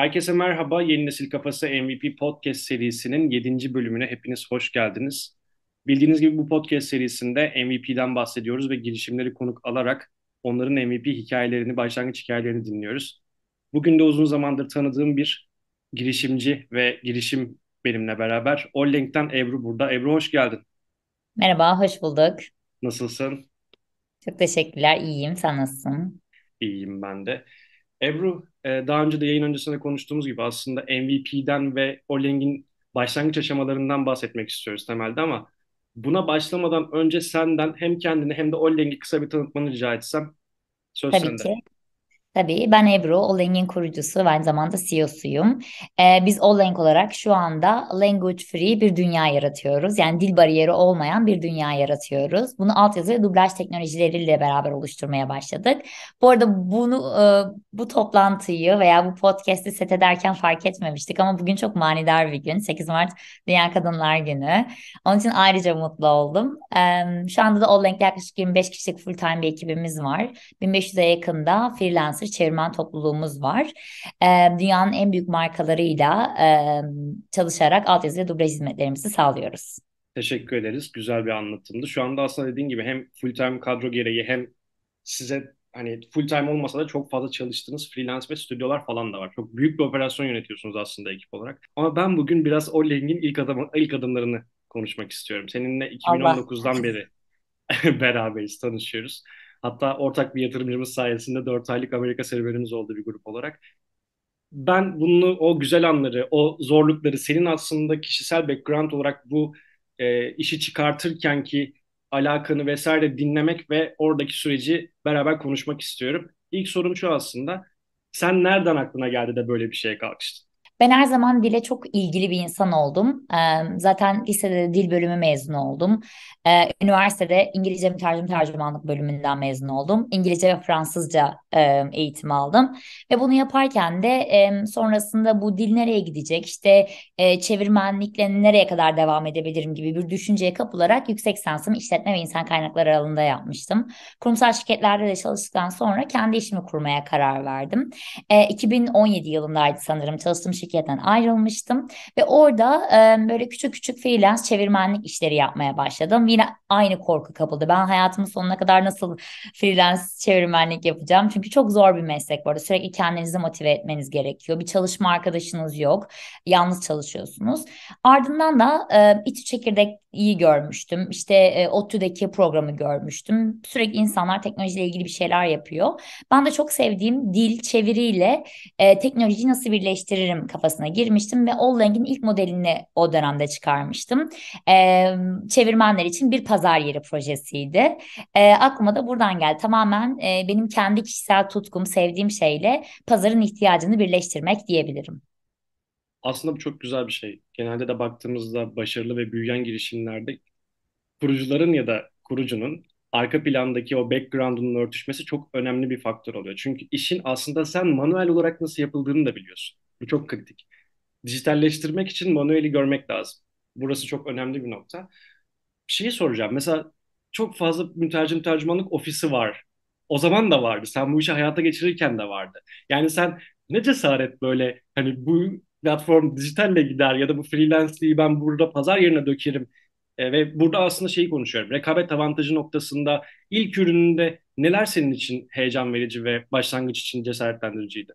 Herkese merhaba. Yeni Nesil Kafası MVP Podcast serisinin 7. bölümüne hepiniz hoş geldiniz. Bildiğiniz gibi bu podcast serisinde MVP'den bahsediyoruz ve girişimleri konuk alarak onların MVP hikayelerini, başlangıç hikayelerini dinliyoruz. Bugün de uzun zamandır tanıdığım bir girişimci ve girişim benimle beraber. Ollink'ten Ebru burada. Ebru hoş geldin. Merhaba, hoş bulduk. Nasılsın? Çok teşekkürler, iyiyim. Sen nasılsın? İyiyim ben de. Ebru, e, daha önce de yayın öncesinde konuştuğumuz gibi aslında MVP'den ve o Oleng'in başlangıç aşamalarından bahsetmek istiyoruz temelde ama buna başlamadan önce senden hem kendini hem de Olleng'i kısa bir tanıtmanı rica etsem söz Tabii sende. Ki. Tabii ben Ebru, Oleng'in kurucusu ve aynı zamanda CEO'suyum. Ee, biz Oleng olarak şu anda language free bir dünya yaratıyoruz. Yani dil bariyeri olmayan bir dünya yaratıyoruz. Bunu altyazı ve dublaj teknolojileriyle beraber oluşturmaya başladık. Bu arada bunu e, bu toplantıyı veya bu podcast'i set ederken fark etmemiştik ama bugün çok manidar bir gün. 8 Mart Dünya Kadınlar Günü. Onun için ayrıca mutlu oldum. Ee, şu anda da Oleng'de yaklaşık 25 kişilik full time bir ekibimiz var. 1500'e yakında freelance freelancer çevirmen topluluğumuz var. E, dünyanın en büyük markalarıyla e, çalışarak yazı ve dublaj hizmetlerimizi sağlıyoruz. Teşekkür ederiz. Güzel bir anlatımdı. Şu anda aslında dediğin gibi hem full time kadro gereği hem size hani full time olmasa da çok fazla çalıştığınız freelance ve stüdyolar falan da var. Çok büyük bir operasyon yönetiyorsunuz aslında ekip olarak. Ama ben bugün biraz o Leng'in ilk, adım, ilk adımlarını konuşmak istiyorum. Seninle 2019'dan Allah. beri beraberiz, tanışıyoruz. Hatta ortak bir yatırımcımız sayesinde 4 aylık Amerika serüvenimiz oldu bir grup olarak. Ben bunu o güzel anları, o zorlukları senin aslında kişisel background olarak bu e, işi çıkartırken ki alakanı vesaire dinlemek ve oradaki süreci beraber konuşmak istiyorum. İlk sorum şu aslında. Sen nereden aklına geldi de böyle bir şeye kalkıştın? Ben her zaman dile çok ilgili bir insan oldum. zaten lisede dil bölümü mezunu oldum. üniversitede İngilizce mütercim tercümanlık bölümünden mezun oldum. İngilizce ve Fransızca eğitim aldım. Ve bunu yaparken de sonrasında bu dil nereye gidecek, işte çevirmenlikle nereye kadar devam edebilirim gibi bir düşünceye kapılarak yüksek lisansımı işletme ve insan kaynakları alanında yapmıştım. Kurumsal şirketlerde de çalıştıktan sonra kendi işimi kurmaya karar verdim. 2017 yılındaydı sanırım çalıştığım şirket Türkiye'den ayrılmıştım ve orada e, böyle küçük küçük freelance çevirmenlik işleri yapmaya başladım. Yine aynı korku kapıldı. Ben hayatımın sonuna kadar nasıl freelance çevirmenlik yapacağım? Çünkü çok zor bir meslek var Sürekli kendinizi motive etmeniz gerekiyor. Bir çalışma arkadaşınız yok. Yalnız çalışıyorsunuz. Ardından da e, İTÜ Çekirdek iyi görmüştüm. İşte e, ODTÜ'deki programı görmüştüm. Sürekli insanlar teknolojiyle ilgili bir şeyler yapıyor. Ben de çok sevdiğim dil çeviriyle e, teknolojiyi nasıl birleştiririm kafasında kafasına girmiştim ve Ollang'in ilk modelini o dönemde çıkarmıştım. E, çevirmenler için bir pazar yeri projesiydi. E, aklıma da buradan geldi. Tamamen e, benim kendi kişisel tutkum, sevdiğim şeyle pazarın ihtiyacını birleştirmek diyebilirim. Aslında bu çok güzel bir şey. Genelde de baktığımızda başarılı ve büyüyen girişimlerde kurucuların ya da kurucunun arka plandaki o background'unun örtüşmesi çok önemli bir faktör oluyor. Çünkü işin aslında sen manuel olarak nasıl yapıldığını da biliyorsun. Bu çok kritik. Dijitalleştirmek için manueli görmek lazım. Burası çok önemli bir nokta. Bir şeyi soracağım. Mesela çok fazla mütercim tercümanlık ofisi var. O zaman da vardı. Sen bu işi hayata geçirirken de vardı. Yani sen ne cesaret böyle hani bu platform dijitalle gider ya da bu freelance'liği ben burada pazar yerine dökerim. E, ve burada aslında şeyi konuşuyorum. Rekabet avantajı noktasında ilk ürününde neler senin için heyecan verici ve başlangıç için cesaretlendiriciydi?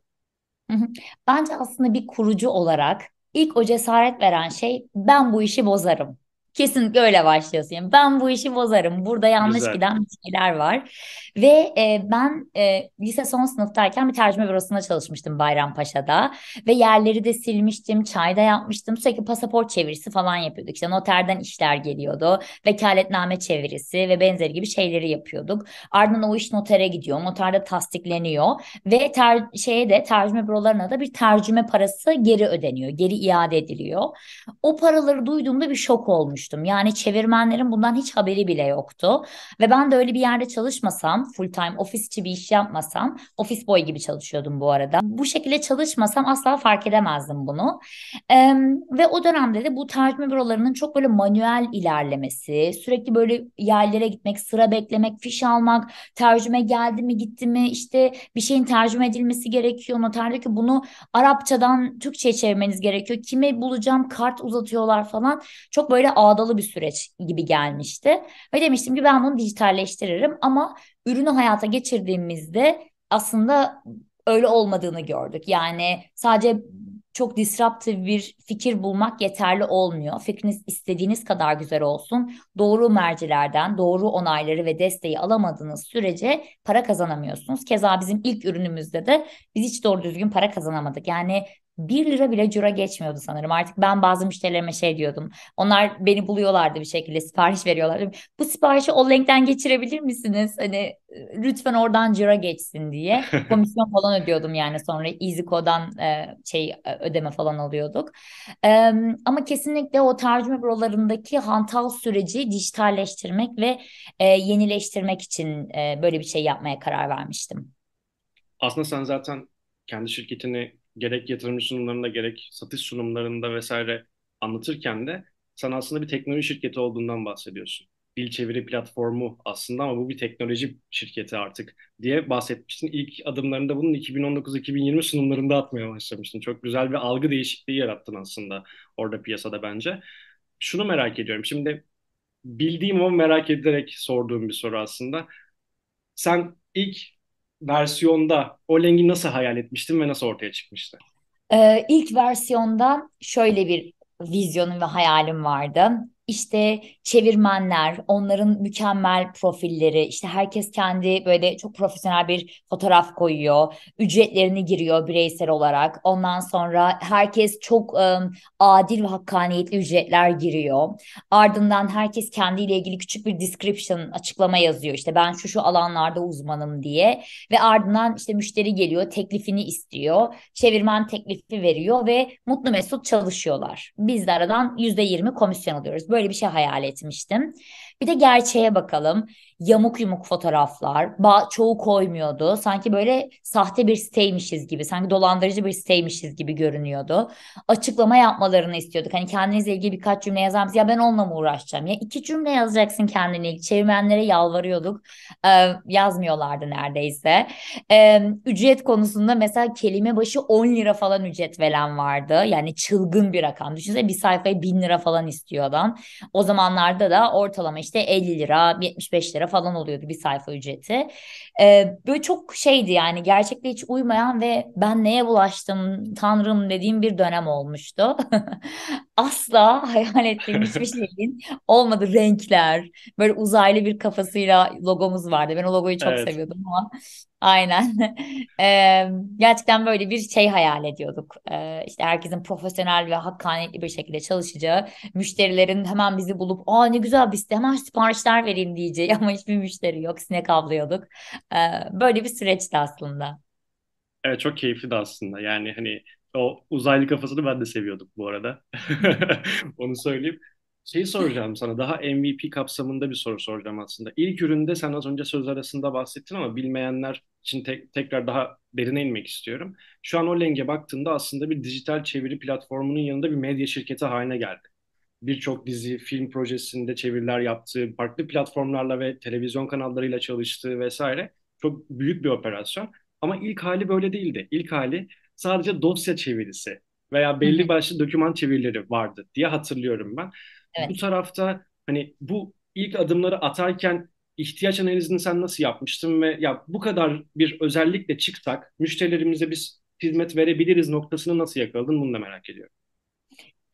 Bence aslında bir kurucu olarak ilk o cesaret veren şey ben bu işi bozarım Kesinlikle öyle başlıyorsun. Yani ben bu işi bozarım. Burada yanlış Güzel. giden şeyler var. Ve e, ben e, lise son sınıftayken bir tercüme bürosunda çalışmıştım Bayrampaşa'da. Ve yerleri de silmiştim, çayda yapmıştım. Sürekli pasaport çevirisi falan yapıyorduk. İşte noterden işler geliyordu. Vekaletname çevirisi ve benzeri gibi şeyleri yapıyorduk. Ardından o iş notere gidiyor. Noterde tasdikleniyor. Ve ter, şeye de tercüme bürolarına da bir tercüme parası geri ödeniyor. Geri iade ediliyor. O paraları duyduğumda bir şok olmuş okumuştum. Yani çevirmenlerin bundan hiç haberi bile yoktu. Ve ben de öyle bir yerde çalışmasam, full time ofis bir iş yapmasam, ofis boy gibi çalışıyordum bu arada. Bu şekilde çalışmasam asla fark edemezdim bunu. Ee, ve o dönemde de bu tercüme bürolarının çok böyle manuel ilerlemesi, sürekli böyle yerlere gitmek, sıra beklemek, fiş almak, tercüme geldi mi gitti mi, işte bir şeyin tercüme edilmesi gerekiyor. Noter diyor ki bunu Arapçadan Türkçe'ye çevirmeniz gerekiyor. Kime bulacağım kart uzatıyorlar falan. Çok böyle ağ bağdalı bir süreç gibi gelmişti. Ve demiştim ki ben bunu dijitalleştiririm ama ürünü hayata geçirdiğimizde aslında öyle olmadığını gördük. Yani sadece çok disruptive bir fikir bulmak yeterli olmuyor. Fikriniz istediğiniz kadar güzel olsun. Doğru mercilerden doğru onayları ve desteği alamadığınız sürece para kazanamıyorsunuz. Keza bizim ilk ürünümüzde de biz hiç doğru düzgün para kazanamadık. Yani 1 lira bile cura geçmiyordu sanırım. Artık ben bazı müşterilerime şey diyordum. Onlar beni buluyorlardı bir şekilde sipariş veriyorlardı. Bu siparişi o Ollink'ten geçirebilir misiniz? Hani lütfen oradan cura geçsin diye. Komisyon falan ödüyordum yani sonra EasyCo'dan e, şey ödeme falan alıyorduk. E, ama kesinlikle o tercüme bürolarındaki hantal süreci dijitalleştirmek ve e, yenileştirmek için e, böyle bir şey yapmaya karar vermiştim. Aslında sen zaten kendi şirketini gerek yatırım sunumlarında gerek satış sunumlarında vesaire anlatırken de sen aslında bir teknoloji şirketi olduğundan bahsediyorsun. Dil çeviri platformu aslında ama bu bir teknoloji şirketi artık diye bahsetmiştin. İlk adımlarında bunun 2019-2020 sunumlarında atmaya başlamıştın. Çok güzel bir algı değişikliği yarattın aslında orada piyasada bence. Şunu merak ediyorum. Şimdi bildiğim ama merak ederek sorduğum bir soru aslında. Sen ilk versiyonda o lengi nasıl hayal etmiştin ve nasıl ortaya çıkmıştı? Ee, ilk versiyonda şöyle bir vizyonum ve hayalim vardı işte çevirmenler, onların mükemmel profilleri, işte herkes kendi böyle çok profesyonel bir fotoğraf koyuyor, ücretlerini giriyor bireysel olarak. Ondan sonra herkes çok um, adil ve hakkaniyetli ücretler giriyor. Ardından herkes kendiyle ilgili küçük bir description açıklama yazıyor. İşte ben şu şu alanlarda uzmanım diye ve ardından işte müşteri geliyor, teklifini istiyor. Çevirmen teklifi veriyor ve mutlu mesut çalışıyorlar. Biz de aradan %20 komisyon alıyoruz. Böyle bir şey hayal etmiştim. Bir de gerçeğe bakalım. Yamuk yumuk fotoğraflar. Ba- çoğu koymuyordu. Sanki böyle sahte bir siteymişiz gibi. Sanki dolandırıcı bir siteymişiz gibi görünüyordu. Açıklama yapmalarını istiyorduk. Hani kendinize ilgili birkaç cümle yazar mısınız? Ya ben onunla mı uğraşacağım? Ya iki cümle yazacaksın kendine ilgili. Çevirmenlere yalvarıyorduk. Ee, yazmıyorlardı neredeyse. Ee, ücret konusunda mesela kelime başı 10 lira falan ücret veren vardı. Yani çılgın bir rakam. Düşünsene bir sayfaya 1000 lira falan istiyor adam. O zamanlarda da ortalama işte 50 lira, 75 lira falan oluyordu bir sayfa ücreti. Ee, böyle çok şeydi yani gerçekte hiç uymayan ve ben neye bulaştım tanrım dediğim bir dönem olmuştu. asla hayal ettiğim hiçbir şeyin olmadı. Renkler, böyle uzaylı bir kafasıyla logomuz vardı. Ben o logoyu çok evet. seviyordum ama aynen. Ee, gerçekten böyle bir şey hayal ediyorduk. Ee, işte herkesin profesyonel ve hakkaniyetli bir şekilde çalışacağı, müşterilerin hemen bizi bulup aa ne güzel biz de hemen siparişler vereyim diyeceği ama hiçbir müşteri yok. Sinek avlıyorduk. Ee, böyle bir süreçti aslında. Evet çok keyifli de aslında. Yani hani o uzaylı kafasını ben de seviyordum bu arada. Onu söyleyeyim. Şeyi soracağım sana. Daha MVP kapsamında bir soru soracağım aslında. İlk üründe sen az önce söz arasında bahsettin ama bilmeyenler için te- tekrar daha derine inmek istiyorum. Şu an Oleng'e baktığında aslında bir dijital çeviri platformunun yanında bir medya şirketi haline geldi. Birçok dizi, film projesinde çeviriler yaptığı, farklı platformlarla ve televizyon kanallarıyla çalıştığı vesaire. Çok büyük bir operasyon. Ama ilk hali böyle değildi. İlk hali sadece dosya çevirisi veya belli başlı doküman çevirileri vardı diye hatırlıyorum ben. Evet. Bu tarafta hani bu ilk adımları atarken ihtiyaç analizini sen nasıl yapmıştın ve ya bu kadar bir özellikle çıktak müşterilerimize biz hizmet verebiliriz noktasını nasıl yakaladın bunu da merak ediyorum.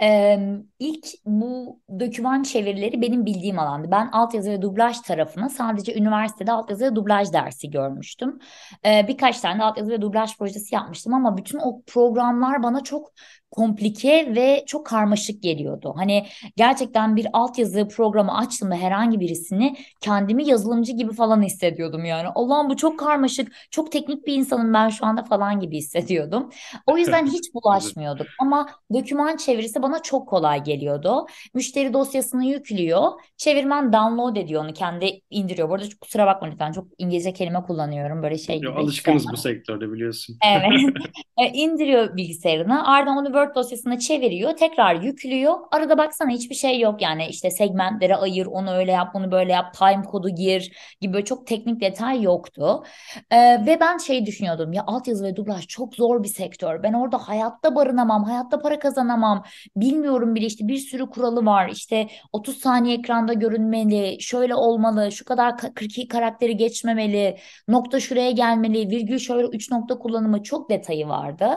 Ee, ilk bu döküman çevirileri benim bildiğim alandı. Ben altyazı ve dublaj tarafına sadece üniversitede altyazı ve dublaj dersi görmüştüm. Ee, birkaç tane de altyazı ve dublaj projesi yapmıştım ama bütün o programlar bana çok komplike ve çok karmaşık geliyordu. Hani gerçekten bir altyazı programı açtığımda herhangi birisini kendimi yazılımcı gibi falan hissediyordum yani. Allah'ım bu çok karmaşık, çok teknik bir insanım ben şu anda falan gibi hissediyordum. O yüzden hiç bulaşmıyorduk ama doküman çevirisi bana çok kolay geliyordu. Müşteri dosyasını yüklüyor, çevirmen download ediyor onu kendi indiriyor. Burada çok kusura bakma lütfen çok İngilizce kelime kullanıyorum böyle şey gibi. Şey alışkınız bu sektörde biliyorsun. Evet. e, indiriyor bilgisayarını ardından onu böyle Word dosyasına çeviriyor, tekrar yüklüyor. Arada baksana hiçbir şey yok yani işte segmentlere ayır, onu öyle yap, bunu böyle yap, time kodu gir gibi böyle çok teknik detay yoktu. Ee, ve ben şey düşünüyordum ya altyazı ve dublaj çok zor bir sektör. Ben orada hayatta barınamam, hayatta para kazanamam. Bilmiyorum bile işte bir sürü kuralı var. İşte 30 saniye ekranda görünmeli, şöyle olmalı, şu kadar 42 karakteri geçmemeli, nokta şuraya gelmeli, virgül şöyle 3 nokta kullanımı çok detayı vardı.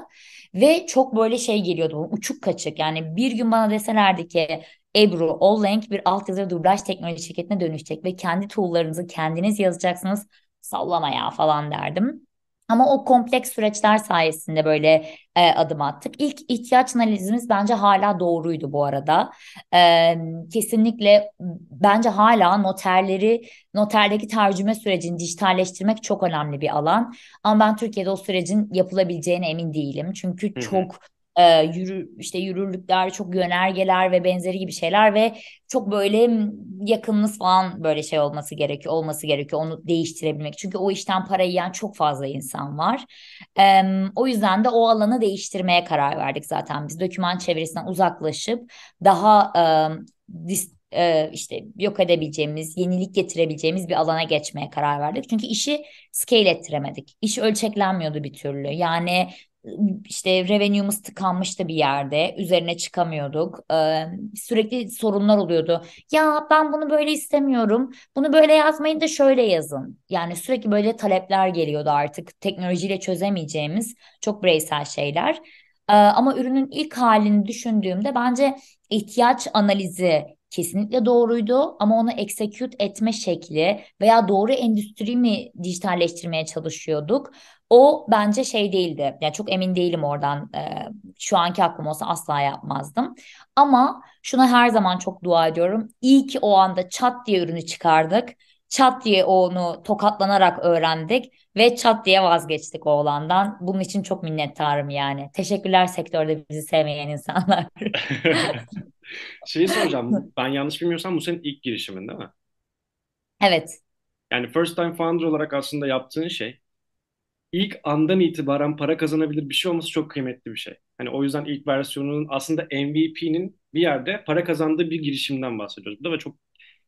Ve çok böyle şey geliyordu bu uçuk kaçık. Yani bir gün bana deselerdi ki Ebru Ollenk bir alt altyazı dublaj teknoloji şirketine dönüşecek ve kendi tool'larınızı kendiniz yazacaksınız sallama ya falan derdim. Ama o kompleks süreçler sayesinde böyle e, adım attık. İlk ihtiyaç analizimiz bence hala doğruydu bu arada. E, kesinlikle bence hala noterleri, noterdeki tercüme sürecini dijitalleştirmek çok önemli bir alan. Ama ben Türkiye'de o sürecin yapılabileceğine emin değilim. Çünkü Hı-hı. çok e, yürü, işte yürürlükler, çok yönergeler ve benzeri gibi şeyler ve çok böyle yakınınız falan böyle şey olması gerekiyor, olması gerekiyor onu değiştirebilmek. Çünkü o işten para yiyen çok fazla insan var. E, o yüzden de o alanı değiştirmeye karar verdik zaten biz. Döküman çevirisinden uzaklaşıp daha e, dis, e, işte yok edebileceğimiz, yenilik getirebileceğimiz bir alana geçmeye karar verdik. Çünkü işi scale ettiremedik. İş ölçeklenmiyordu bir türlü. Yani işte revenue'muz tıkanmıştı bir yerde. Üzerine çıkamıyorduk. sürekli sorunlar oluyordu. Ya ben bunu böyle istemiyorum. Bunu böyle yazmayın da şöyle yazın. Yani sürekli böyle talepler geliyordu artık. Teknolojiyle çözemeyeceğimiz çok bireysel şeyler. ama ürünün ilk halini düşündüğümde bence ihtiyaç analizi kesinlikle doğruydu ama onu execute etme şekli veya doğru endüstri mi dijitalleştirmeye çalışıyorduk? O bence şey değildi. Yani çok emin değilim oradan. E, şu anki aklım olsa asla yapmazdım. Ama şuna her zaman çok dua ediyorum. İyi ki o anda çat diye ürünü çıkardık. Çat diye onu tokatlanarak öğrendik ve çat diye vazgeçtik olandan Bunun için çok minnettarım yani. Teşekkürler sektörde bizi sevmeyen insanlar. Şeyi soracağım. Ben yanlış bilmiyorsam bu senin ilk girişimin değil mi? Evet. Yani first time founder olarak aslında yaptığın şey ilk andan itibaren para kazanabilir bir şey olması çok kıymetli bir şey. Hani o yüzden ilk versiyonunun aslında MVP'nin bir yerde para kazandığı bir girişimden bahsediyoruz. Bu da ve çok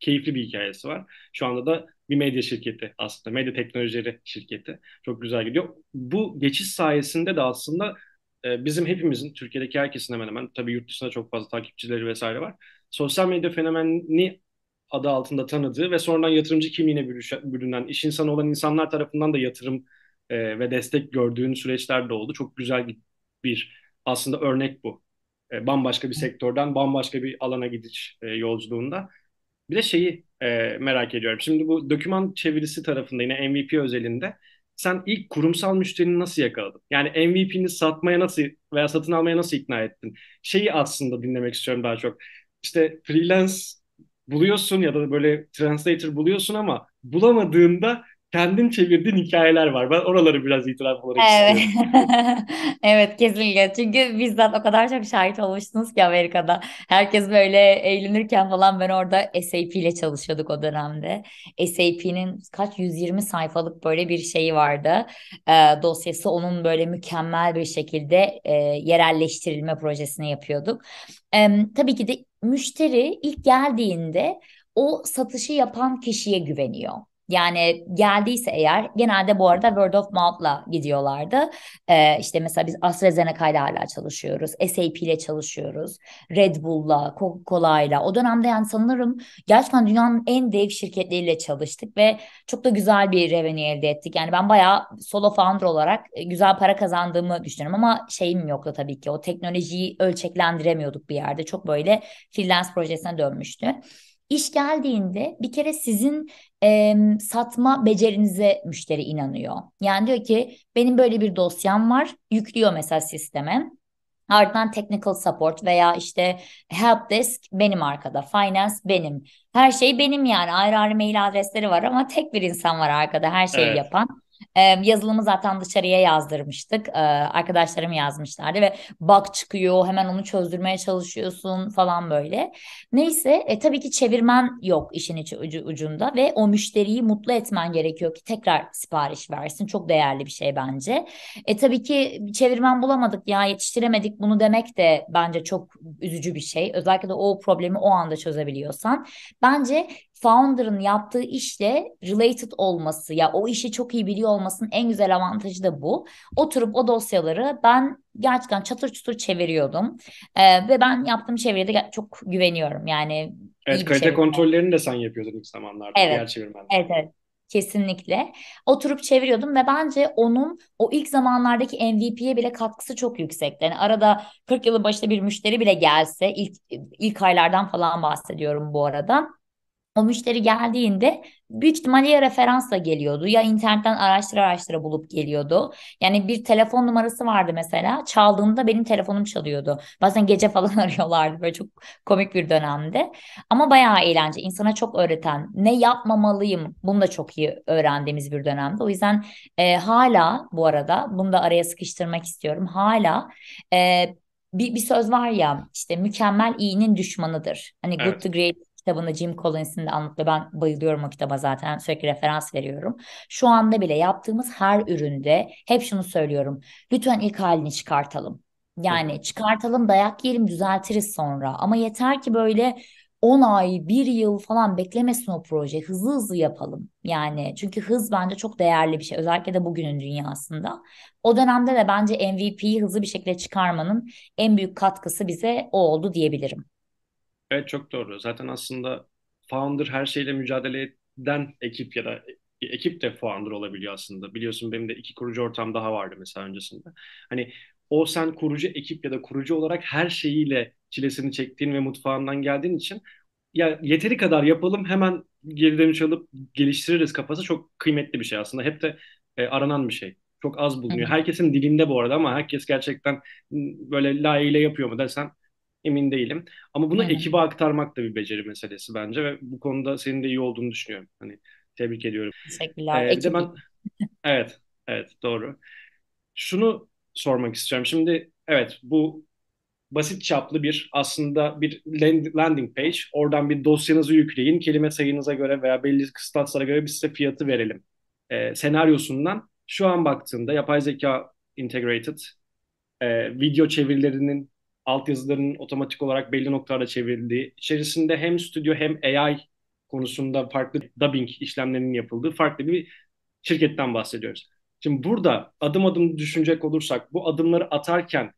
keyifli bir hikayesi var. Şu anda da bir medya şirketi aslında. Medya teknolojileri şirketi. Çok güzel gidiyor. Bu geçiş sayesinde de aslında ee, bizim hepimizin, Türkiye'deki herkesin hemen hemen, tabii yurt dışında çok fazla takipçileri vesaire var. Sosyal medya fenomeni adı altında tanıdığı ve sonradan yatırımcı kimliğine bürünen, iş insanı olan insanlar tarafından da yatırım e, ve destek gördüğün süreçler de oldu. Çok güzel bir aslında örnek bu. E, bambaşka bir sektörden bambaşka bir alana gidiş e, yolculuğunda. Bir de şeyi e, merak ediyorum. Şimdi bu doküman çevirisi tarafında yine MVP özelinde sen ilk kurumsal müşterini nasıl yakaladın? Yani MVP'ni satmaya nasıl veya satın almaya nasıl ikna ettin? Şeyi aslında dinlemek istiyorum daha çok. İşte freelance buluyorsun ya da böyle translator buluyorsun ama bulamadığında kendin çevirdiğin hikayeler var. Ben oraları biraz itiraf olarak evet. istiyorum. evet kesinlikle. Çünkü bizzat o kadar çok şahit olmuşsunuz ki Amerika'da. Herkes böyle eğlenirken falan ben orada SAP ile çalışıyorduk o dönemde. SAP'nin kaç 120 sayfalık böyle bir şeyi vardı. E, dosyası onun böyle mükemmel bir şekilde e, yerelleştirilme projesini yapıyorduk. E, tabii ki de müşteri ilk geldiğinde o satışı yapan kişiye güveniyor. Yani geldiyse eğer genelde bu arada word of mouth'la gidiyorlardı. Ee, işte mesela biz AstraZeneca ile hala çalışıyoruz. SAP ile çalışıyoruz. Red Bull'la, coca cola ile. O dönemde yani sanırım gerçekten dünyanın en dev şirketleriyle çalıştık ve çok da güzel bir revenue elde ettik. Yani ben bayağı solo founder olarak e, güzel para kazandığımı düşünüyorum ama şeyim yoktu tabii ki. O teknolojiyi ölçeklendiremiyorduk bir yerde. Çok böyle freelance projesine dönmüştü. İş geldiğinde bir kere sizin e, satma becerinize müşteri inanıyor. Yani diyor ki benim böyle bir dosyam var yüklüyor mesela sisteme. Ardından technical support veya işte help desk benim arkada, finance benim. Her şey benim yani ayrı ayrı mail adresleri var ama tek bir insan var arkada her şeyi evet. yapan yazılımı zaten dışarıya yazdırmıştık. Ee, arkadaşlarım yazmışlardı ve bak çıkıyor hemen onu çözdürmeye çalışıyorsun falan böyle. Neyse e, tabii ki çevirmen yok işin içi ucunda ve o müşteriyi mutlu etmen gerekiyor ki tekrar sipariş versin. Çok değerli bir şey bence. E tabii ki çevirmen bulamadık ya yetiştiremedik bunu demek de bence çok üzücü bir şey. Özellikle de o problemi o anda çözebiliyorsan. Bence founder'ın yaptığı işle related olması ya o işi çok iyi biliyor olmasının en güzel avantajı da bu. Oturup o dosyaları ben gerçekten çatır çutur çeviriyordum. Ee, ve ben yaptığım çevreye de çok güveniyorum. Yani Evet, kalite çevirme. kontrollerini de sen yapıyordun ilk zamanlarda. Evet. Diğer çevirmenler. Evet, evet. Kesinlikle. Oturup çeviriyordum ve bence onun o ilk zamanlardaki MVP'ye bile katkısı çok yüksek. Yani arada 40 yılın başında bir müşteri bile gelse ilk ilk aylardan falan bahsediyorum bu arada o müşteri geldiğinde büyük ihtimalle ya referansla geliyordu ya internetten araştır araştıra bulup geliyordu. Yani bir telefon numarası vardı mesela çaldığında benim telefonum çalıyordu. Bazen gece falan arıyorlardı böyle çok komik bir dönemde. Ama bayağı eğlence insana çok öğreten ne yapmamalıyım bunu da çok iyi öğrendiğimiz bir dönemde. O yüzden e, hala bu arada bunu da araya sıkıştırmak istiyorum hala e, bir, bir söz var ya işte mükemmel iyinin düşmanıdır. Hani evet. good to great kitabını Jim Collins'in de anlatıyor. Ben bayılıyorum o kitaba zaten sürekli referans veriyorum. Şu anda bile yaptığımız her üründe hep şunu söylüyorum. Lütfen ilk halini çıkartalım. Yani çıkartalım dayak yiyelim düzeltiriz sonra. Ama yeter ki böyle 10 ay, 1 yıl falan beklemesin o proje. Hızlı hızlı yapalım. Yani çünkü hız bence çok değerli bir şey. Özellikle de bugünün dünyasında. O dönemde de bence MVP'yi hızlı bir şekilde çıkarmanın en büyük katkısı bize o oldu diyebilirim. Evet çok doğru. Zaten aslında founder her şeyle mücadele eden ekip ya da bir ekip de founder olabiliyor aslında. Biliyorsun benim de iki kurucu ortam daha vardı mesela öncesinde. Hani o sen kurucu ekip ya da kurucu olarak her şeyiyle çilesini çektiğin ve mutfağından geldiğin için ya yeteri kadar yapalım hemen geri dönüş alıp geliştiririz kafası çok kıymetli bir şey aslında. Hep de e, aranan bir şey. Çok az bulunuyor. Herkesin dilinde bu arada ama herkes gerçekten böyle layığıyla yapıyor mu dersen emin değilim. Ama bunu evet. ekibe aktarmak da bir beceri meselesi bence ve bu konuda senin de iyi olduğunu düşünüyorum. Hani tebrik ediyorum. Teşekkürler. Ee, de ben... evet, evet doğru. Şunu sormak istiyorum. Şimdi evet bu basit çaplı bir aslında bir landing page. Oradan bir dosyanızı yükleyin. Kelime sayınıza göre veya belli kıstaslara göre biz size fiyatı verelim. E, senaryosundan şu an baktığında yapay zeka integrated e, video çevirilerinin altyazıların otomatik olarak belli noktalara çevrildiği, içerisinde hem stüdyo hem AI konusunda farklı dubbing işlemlerinin yapıldığı farklı bir şirketten bahsediyoruz. Şimdi burada adım adım düşünecek olursak bu adımları atarken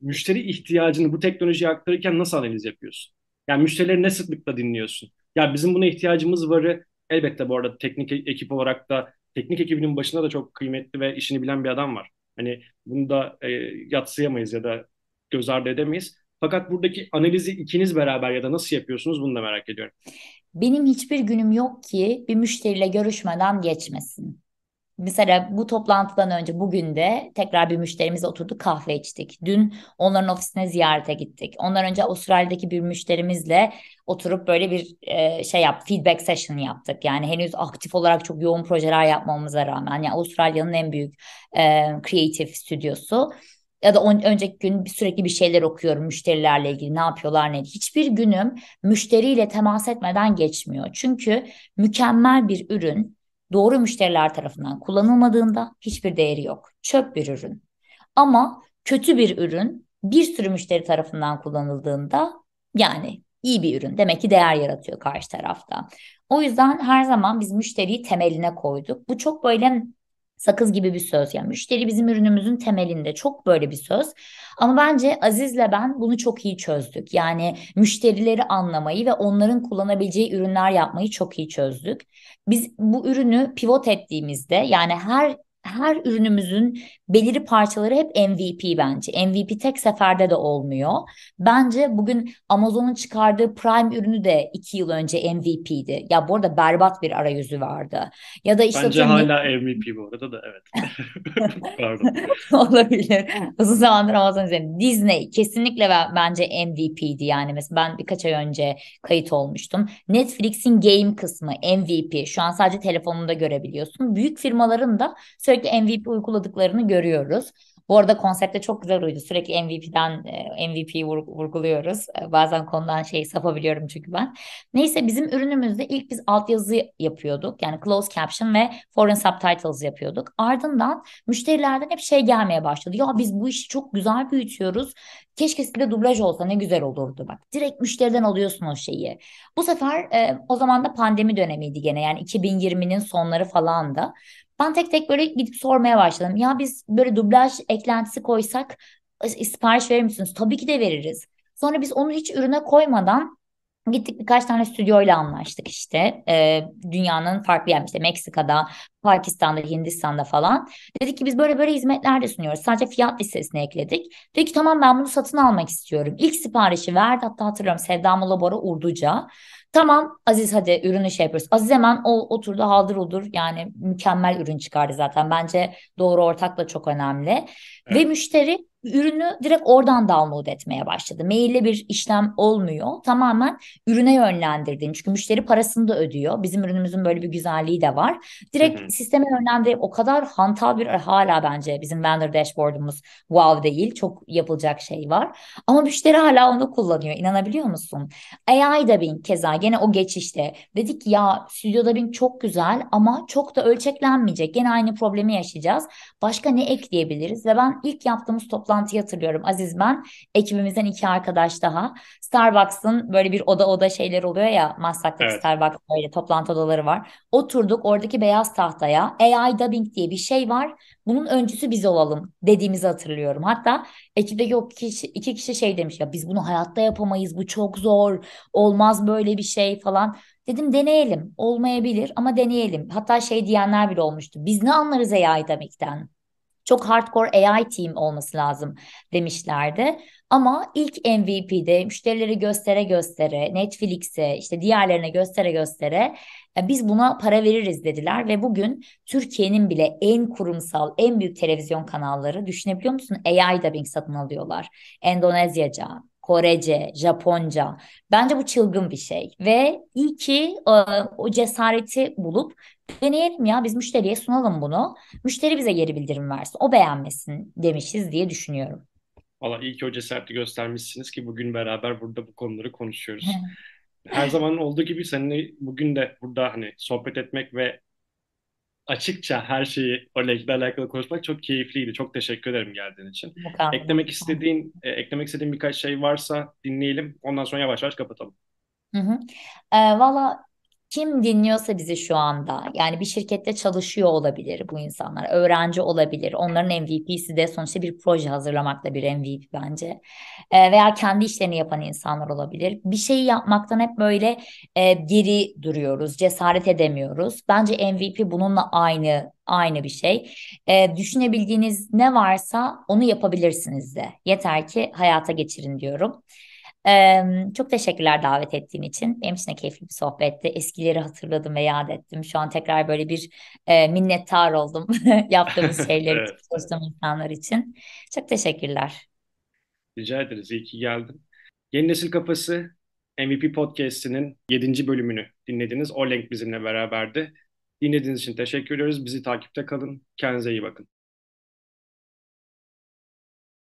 müşteri ihtiyacını bu teknolojiye aktarırken nasıl analiz yapıyorsun? Yani müşterileri ne sıklıkla dinliyorsun? Ya bizim buna ihtiyacımız varı elbette bu arada teknik e-, ekip olarak da teknik ekibinin başında da çok kıymetli ve işini bilen bir adam var. Hani bunu da e, yatsıyamayız ya da göz ardı edemeyiz. Fakat buradaki analizi ikiniz beraber ya da nasıl yapıyorsunuz bunu da merak ediyorum. Benim hiçbir günüm yok ki bir müşteriyle görüşmeden geçmesin. Mesela bu toplantıdan önce bugün de tekrar bir müşterimizle oturduk kahve içtik. Dün onların ofisine ziyarete gittik. Ondan önce Avustralya'daki bir müşterimizle oturup böyle bir e, şey yap feedback session yaptık. Yani henüz aktif olarak çok yoğun projeler yapmamıza rağmen yani Avustralya'nın en büyük e, creative stüdyosu ya da on, önceki gün sürekli bir şeyler okuyorum müşterilerle ilgili ne yapıyorlar ne. Hiçbir günüm müşteriyle temas etmeden geçmiyor. Çünkü mükemmel bir ürün doğru müşteriler tarafından kullanılmadığında hiçbir değeri yok. Çöp bir ürün. Ama kötü bir ürün bir sürü müşteri tarafından kullanıldığında yani iyi bir ürün. Demek ki değer yaratıyor karşı tarafta. O yüzden her zaman biz müşteriyi temeline koyduk. Bu çok böyle Sakız gibi bir söz yani müşteri bizim ürünümüzün temelinde çok böyle bir söz. Ama bence Aziz'le ben bunu çok iyi çözdük. Yani müşterileri anlamayı ve onların kullanabileceği ürünler yapmayı çok iyi çözdük. Biz bu ürünü pivot ettiğimizde yani her her ürünümüzün belirli parçaları hep MVP bence. MVP tek seferde de olmuyor. Bence bugün Amazon'un çıkardığı Prime ürünü de iki yıl önce MVP'di. Ya bu arada berbat bir arayüzü vardı. Ya da işte bence tüm... hala MVP bu arada da evet. Olabilir. Uzun zamandır Amazon üzerinde. Disney kesinlikle bence MVP'di yani. Mesela ben birkaç ay önce kayıt olmuştum. Netflix'in game kısmı MVP. Şu an sadece telefonunda görebiliyorsun. Büyük firmaların da sürekli sürekli MVP uyguladıklarını görüyoruz. Bu arada konsepte çok güzel uydu. Sürekli MVP'den e, MVP'yi vurguluyoruz. E, bazen konudan şey sapabiliyorum çünkü ben. Neyse bizim ürünümüzde ilk biz altyazı yapıyorduk. Yani closed caption ve foreign subtitles yapıyorduk. Ardından müşterilerden hep şey gelmeye başladı. Ya biz bu işi çok güzel büyütüyoruz. Keşke sizde dublaj olsa ne güzel olurdu bak. Direkt müşteriden alıyorsun o şeyi. Bu sefer e, o zaman da pandemi dönemiydi gene. Yani 2020'nin sonları falan da. Ben tek tek böyle gidip sormaya başladım. Ya biz böyle dublaj eklentisi koysak e, sipariş verir misiniz? Tabii ki de veririz. Sonra biz onu hiç ürüne koymadan Gittik birkaç tane stüdyoyla anlaştık işte. E, dünyanın farklı yerinde yani işte Meksika'da, Pakistan'da, Hindistan'da falan. Dedik ki biz böyle böyle hizmetler de sunuyoruz. Sadece fiyat listesine ekledik. Dedi ki tamam ben bunu satın almak istiyorum. İlk siparişi verdi hatta hatırlıyorum Sevda Mola Bora Urduca. Tamam Aziz hadi ürünü şey yapıyoruz. Aziz hemen o oturdu haldır olur yani mükemmel ürün çıkardı zaten. Bence doğru ortak da çok önemli. Evet. Ve müşteri ürünü direkt oradan download etmeye başladı. Maille bir işlem olmuyor. Tamamen ürüne yönlendirdin. Çünkü müşteri parasını da ödüyor. Bizim ürünümüzün böyle bir güzelliği de var. Direkt hı hı. sisteme yönlendirip o kadar hantal bir e, hala bence bizim vendor dashboard'umuz wow değil. Çok yapılacak şey var. Ama müşteri hala onu kullanıyor. İnanabiliyor musun? AI da bin keza gene o geçişte. Dedik ya stüdyoda bin çok güzel ama çok da ölçeklenmeyecek. Gene aynı problemi yaşayacağız. Başka ne ekleyebiliriz? Ve ben ilk yaptığımız toplantı toplantıyı hatırlıyorum. Aziz ben, ekibimizden iki arkadaş daha. Starbucks'ın böyle bir oda oda şeyler oluyor ya. Maslak'taki evet. Starbucks böyle toplantı odaları var. Oturduk oradaki beyaz tahtaya AI dubbing diye bir şey var. Bunun öncüsü biz olalım dediğimizi hatırlıyorum. Hatta ekipteki o kişi, iki kişi şey demiş ya biz bunu hayatta yapamayız. Bu çok zor. Olmaz böyle bir şey falan. Dedim deneyelim. Olmayabilir ama deneyelim. Hatta şey diyenler bile olmuştu. Biz ne anlarız AI demekten? Çok hardcore AI team olması lazım demişlerdi. Ama ilk MVP'de müşterileri göstere göstere, Netflix'e, işte diğerlerine göstere göstere e, biz buna para veririz dediler ve bugün Türkiye'nin bile en kurumsal, en büyük televizyon kanalları düşünebiliyor musun? AI dubbing satın alıyorlar. Endonezyaca, Korece, Japonca. Bence bu çılgın bir şey. Ve iyi ki e, o cesareti bulup deneyelim ya biz müşteriye sunalım bunu. Müşteri bize geri bildirim versin. O beğenmesin demişiz diye düşünüyorum. Valla iyi ki o cesareti göstermişsiniz ki bugün beraber burada bu konuları konuşuyoruz. Her zaman olduğu gibi seninle bugün de burada hani sohbet etmek ve açıkça her şeyi o legle alakalı konuşmak çok keyifliydi. Çok teşekkür ederim geldiğin için. Bakalım. Eklemek istediğin e, eklemek istediğin birkaç şey varsa dinleyelim. Ondan sonra yavaş yavaş kapatalım. Hı hı. E, Valla kim dinliyorsa bizi şu anda yani bir şirkette çalışıyor olabilir bu insanlar, öğrenci olabilir. Onların MVP'si de sonuçta bir proje hazırlamakta bir MVP bence. E, veya kendi işlerini yapan insanlar olabilir. Bir şeyi yapmaktan hep böyle e, geri duruyoruz, cesaret edemiyoruz. Bence MVP bununla aynı aynı bir şey. E, düşünebildiğiniz ne varsa onu yapabilirsiniz de. Yeter ki hayata geçirin diyorum. Ee, çok teşekkürler davet ettiğin için. Benim için de keyifli bir sohbetti. Eskileri hatırladım ve yad ettim. Şu an tekrar böyle bir e, minnettar oldum yaptığımız şeyler evet. için, çalıştığım insanlar için. Çok teşekkürler. Rica ederiz. İyi ki geldin. Yeni Nesil Kafası MVP Podcast'inin 7. bölümünü dinlediniz. O link bizimle beraberdi. Dinlediğiniz için teşekkür ediyoruz. Bizi takipte kalın. Kendinize iyi bakın.